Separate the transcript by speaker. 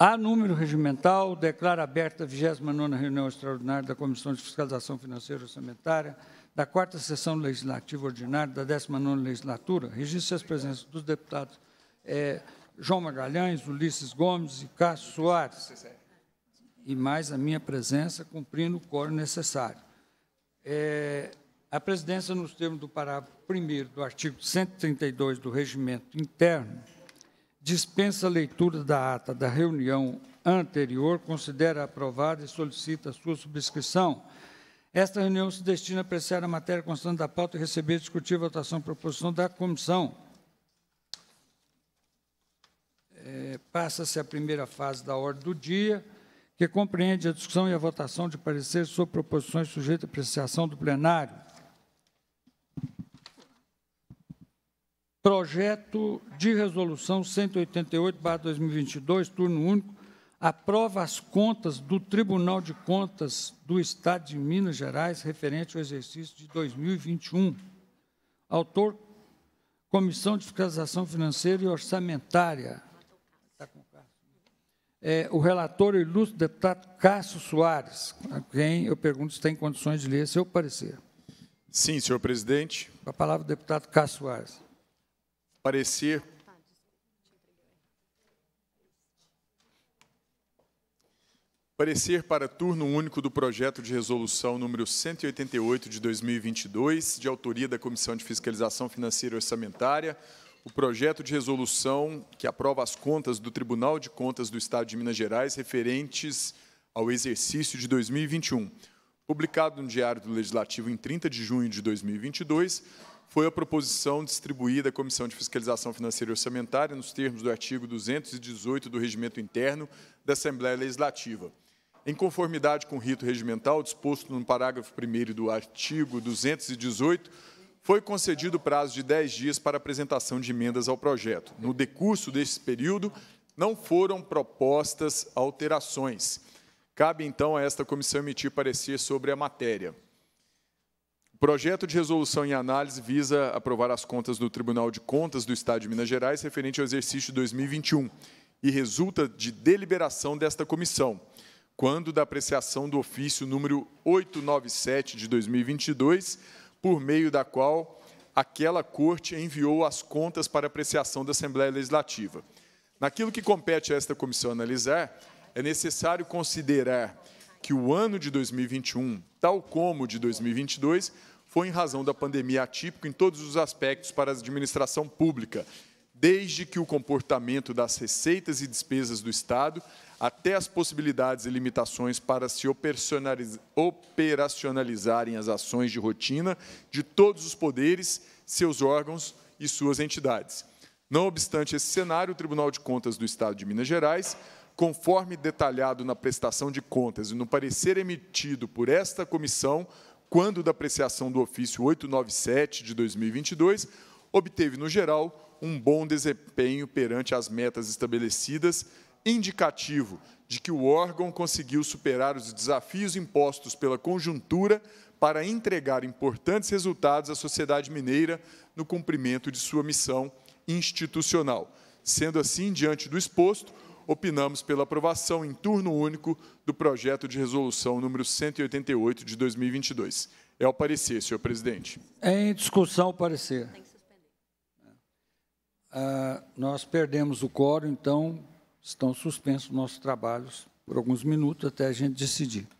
Speaker 1: Há número regimental, declaro aberta a 29ª reunião extraordinária da Comissão de Fiscalização Financeira e Orçamentária, da 4 Sessão Legislativa Ordinária da 19ª Legislatura. Registro as presenças dos deputados é, João Magalhães, Ulisses Gomes e Cássio Soares. E mais a minha presença, cumprindo o coro necessário. É, a presidência, nos termos do parágrafo 1 do artigo 132 do Regimento Interno, dispensa a leitura da ata da reunião anterior, considera aprovada e solicita sua subscrição. Esta reunião se destina a apreciar a matéria constante da pauta e receber, discutir a votação proposição da comissão. É, Passa-se a primeira fase da ordem do dia, que compreende a discussão e a votação de pareceres sobre proposições sujeitas à apreciação do plenário. Projeto de resolução 188/2022, turno único, aprova as contas do Tribunal de Contas do Estado de Minas Gerais referente ao exercício de 2021. Autor Comissão de Fiscalização Financeira e Orçamentária. Tá é, o relator o ilustre deputado Cássio Soares, a quem eu pergunto se tem condições de ler seu parecer. Sim, senhor presidente. Com a palavra, o deputado Cássio Soares
Speaker 2: parecer. Parecer para turno único do projeto de resolução número 188 de 2022, de autoria da Comissão de Fiscalização Financeira e Orçamentária, o projeto de resolução que aprova as contas do Tribunal de Contas do Estado de Minas Gerais referentes ao exercício de 2021. Publicado no Diário do Legislativo em 30 de junho de 2022, foi a proposição distribuída à Comissão de Fiscalização Financeira e Orçamentária, nos termos do artigo 218 do Regimento Interno da Assembleia Legislativa. Em conformidade com o rito regimental disposto no parágrafo 1 do artigo 218, foi concedido o prazo de 10 dias para apresentação de emendas ao projeto. No decurso desse período, não foram propostas alterações. Cabe, então, a esta comissão emitir parecer sobre a matéria. Projeto de resolução em análise visa aprovar as contas do Tribunal de Contas do Estado de Minas Gerais referente ao exercício 2021 e resulta de deliberação desta comissão, quando da apreciação do ofício número 897 de 2022, por meio da qual aquela corte enviou as contas para apreciação da Assembleia Legislativa. Naquilo que compete a esta comissão analisar, é necessário considerar que o ano de 2021, tal como o de 2022, foi em razão da pandemia atípico em todos os aspectos para a administração pública, desde que o comportamento das receitas e despesas do Estado até as possibilidades e limitações para se operacionalizarem as ações de rotina de todos os poderes, seus órgãos e suas entidades. Não obstante esse cenário, o Tribunal de Contas do Estado de Minas Gerais conforme detalhado na prestação de contas e no parecer emitido por esta comissão, quando da apreciação do ofício 897 de 2022, obteve, no geral, um bom desempenho perante as metas estabelecidas, indicativo de que o órgão conseguiu superar os desafios impostos pela conjuntura para entregar importantes resultados à sociedade mineira no cumprimento de sua missão institucional. Sendo assim, diante do exposto, opinamos pela aprovação em turno único do projeto de resolução número 188 de 2022. É o parecer, senhor presidente.
Speaker 1: Em discussão, o parecer. Ah, nós perdemos o quórum, então estão suspensos nossos trabalhos por alguns minutos até a gente decidir.